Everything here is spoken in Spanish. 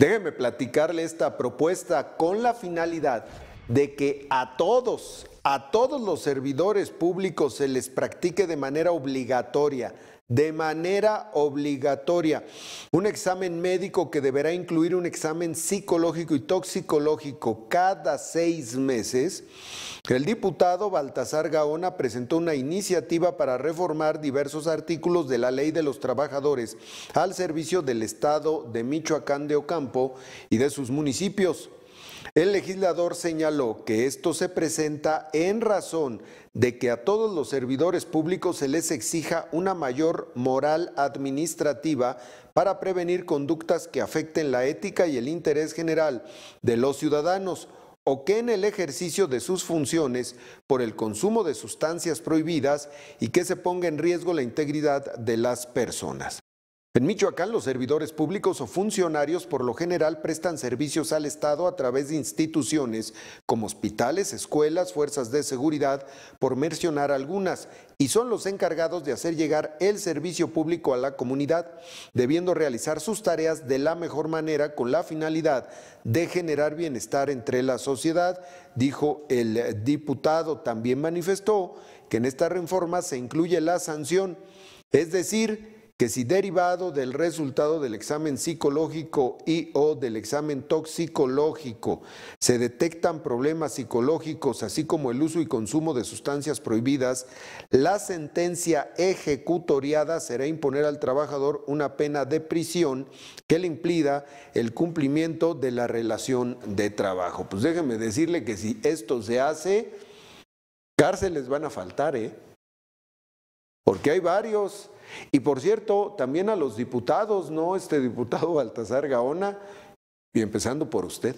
Déjeme platicarle esta propuesta con la finalidad de que a todos, a todos los servidores públicos se les practique de manera obligatoria, de manera obligatoria, un examen médico que deberá incluir un examen psicológico y toxicológico cada seis meses, el diputado Baltasar Gaona presentó una iniciativa para reformar diversos artículos de la Ley de los Trabajadores al servicio del Estado de Michoacán de Ocampo y de sus municipios. El legislador señaló que esto se presenta en razón de que a todos los servidores públicos se les exija una mayor moral administrativa para prevenir conductas que afecten la ética y el interés general de los ciudadanos o que en el ejercicio de sus funciones por el consumo de sustancias prohibidas y que se ponga en riesgo la integridad de las personas. En Michoacán, los servidores públicos o funcionarios por lo general prestan servicios al Estado a través de instituciones como hospitales, escuelas, fuerzas de seguridad, por mencionar algunas, y son los encargados de hacer llegar el servicio público a la comunidad, debiendo realizar sus tareas de la mejor manera con la finalidad de generar bienestar entre la sociedad, dijo el diputado. También manifestó que en esta reforma se incluye la sanción, es decir, que si derivado del resultado del examen psicológico y o del examen toxicológico se detectan problemas psicológicos, así como el uso y consumo de sustancias prohibidas, la sentencia ejecutoriada será imponer al trabajador una pena de prisión que le impida el cumplimiento de la relación de trabajo. Pues déjeme decirle que si esto se hace, cárceles van a faltar, ¿eh? porque hay varios. Y por cierto, también a los diputados, ¿no? Este diputado Baltasar Gaona, y empezando por usted.